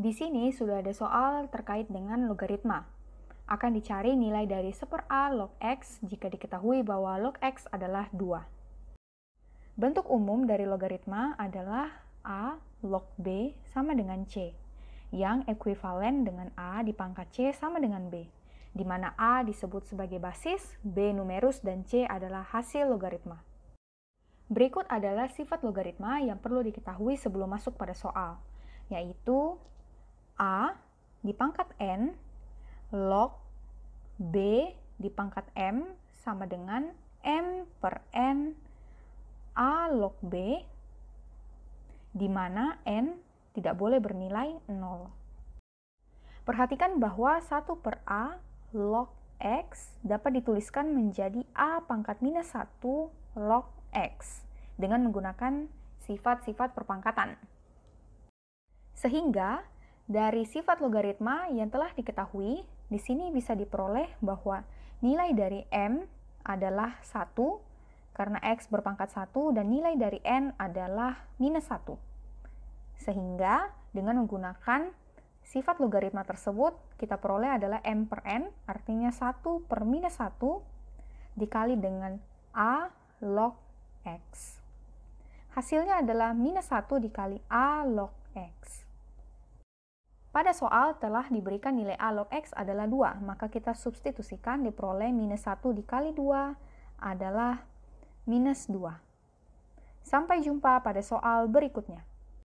Di sini sudah ada soal terkait dengan logaritma. Akan dicari nilai dari 1 per A log X jika diketahui bahwa log X adalah 2. Bentuk umum dari logaritma adalah A log B sama dengan C, yang ekuivalen dengan A dipangkat C sama dengan B, di mana A disebut sebagai basis, B numerus, dan C adalah hasil logaritma. Berikut adalah sifat logaritma yang perlu diketahui sebelum masuk pada soal, yaitu A di pangkat N log B di pangkat M sama dengan M per N A log B di mana N tidak boleh bernilai 0. Perhatikan bahwa 1 per A log X dapat dituliskan menjadi A pangkat minus 1 log X dengan menggunakan sifat-sifat perpangkatan. Sehingga dari sifat logaritma yang telah diketahui, di sini bisa diperoleh bahwa nilai dari M adalah 1 karena X berpangkat 1 dan nilai dari N adalah minus 1. Sehingga dengan menggunakan sifat logaritma tersebut, kita peroleh adalah M per N, artinya 1 per minus 1 dikali dengan A log X. Hasilnya adalah minus 1 dikali A log X. Pada soal telah diberikan nilai A log X adalah 2, maka kita substitusikan diperoleh minus 1 dikali 2 adalah minus 2. Sampai jumpa pada soal berikutnya.